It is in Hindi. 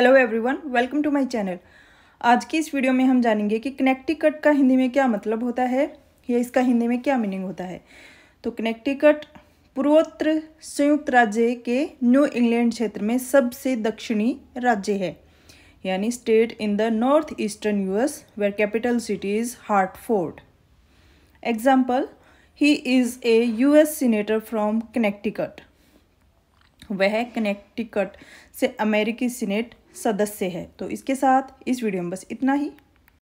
hello everyone welcome to my channel आज की इस वीडियो में हम जानेंगे कि कनेक्टिकट का हिंदी में क्या मतलब होता है या इसका हिंदी में क्या मीनिंग होता है तो कनेक्टिकट पूर्वोत्तर संयुक्त राज्य के न्यू इंग्लैंड क्षेत्र में सबसे दक्षिणी राज्य है यानी state in the north eastern US where capital city is Hartford example he is a US senator from Connecticut वह कनेक्टिकट से अमेरिकी सीनेट सदस्य है तो इसके साथ इस वीडियो में बस इतना ही